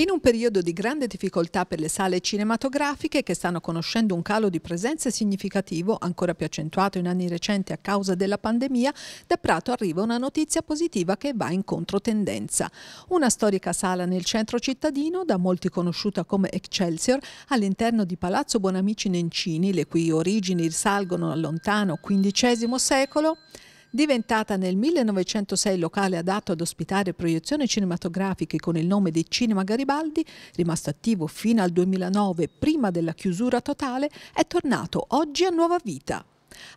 In un periodo di grande difficoltà per le sale cinematografiche che stanno conoscendo un calo di presenze significativo, ancora più accentuato in anni recenti a causa della pandemia, da Prato arriva una notizia positiva che va in controtendenza. Una storica sala nel centro cittadino, da molti conosciuta come Excelsior, all'interno di Palazzo Bonamici Nencini, le cui origini risalgono al lontano XV secolo, Diventata nel 1906 locale adatto ad ospitare proiezioni cinematografiche con il nome di Cinema Garibaldi, rimasto attivo fino al 2009 prima della chiusura totale, è tornato oggi a nuova vita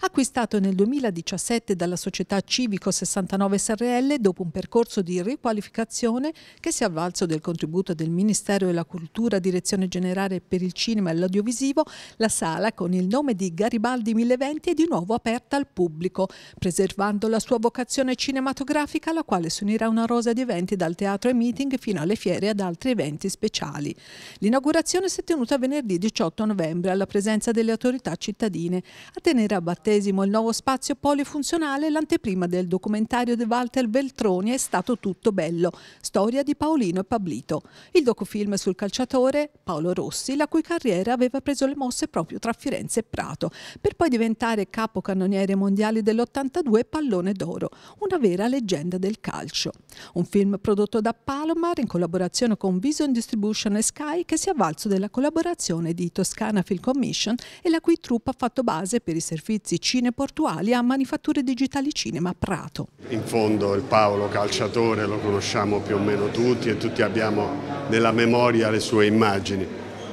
acquistato nel 2017 dalla società Civico 69 SRL dopo un percorso di riqualificazione che si è avvalso del contributo del Ministero della Cultura, Direzione Generale per il Cinema e l'Audiovisivo, la sala con il nome di Garibaldi 1020 è di nuovo aperta al pubblico, preservando la sua vocazione cinematografica alla quale si unirà una rosa di eventi dal teatro e meeting fino alle fiere e ad altri eventi speciali. L'inaugurazione si è tenuta venerdì 18 novembre alla presenza delle autorità cittadine a tenere a battesimo il nuovo spazio polifunzionale, l'anteprima del documentario di Walter Veltroni è stato tutto bello, storia di Paolino e Pablito. Il docufilm sul calciatore Paolo Rossi, la cui carriera aveva preso le mosse proprio tra Firenze e Prato, per poi diventare capocannoniere mondiale dell'82 e pallone d'oro, una vera leggenda del calcio. Un film prodotto da Palomar in collaborazione con Vision Distribution e Sky che si è avvalso della collaborazione di Toscana Film Commission e la cui troupe ha fatto base per i servizi Uffizi Portuali a Manifatture Digitali Cinema Prato. In fondo il Paolo calciatore lo conosciamo più o meno tutti e tutti abbiamo nella memoria le sue immagini.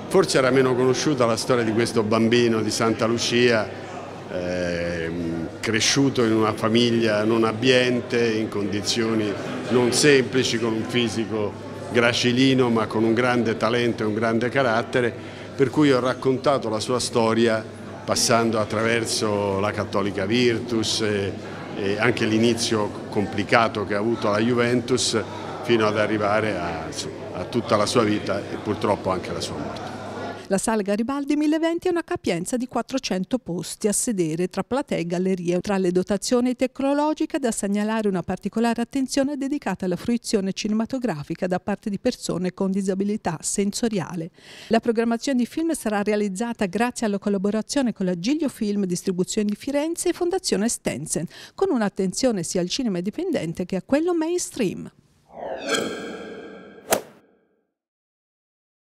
Forse era meno conosciuta la storia di questo bambino di Santa Lucia eh, cresciuto in una famiglia non abbiente, in condizioni non semplici, con un fisico gracilino ma con un grande talento e un grande carattere, per cui ho raccontato la sua storia passando attraverso la Cattolica Virtus e, e anche l'inizio complicato che ha avuto la Juventus fino ad arrivare a, a tutta la sua vita e purtroppo anche alla sua morte. La sala Garibaldi 1020 ha una capienza di 400 posti a sedere tra platee e gallerie. Tra le dotazioni tecnologiche da segnalare una particolare attenzione dedicata alla fruizione cinematografica da parte di persone con disabilità sensoriale. La programmazione di film sarà realizzata grazie alla collaborazione con la Giglio Film Distribuzione di Firenze e Fondazione Stensen, con un'attenzione sia al cinema indipendente che a quello mainstream.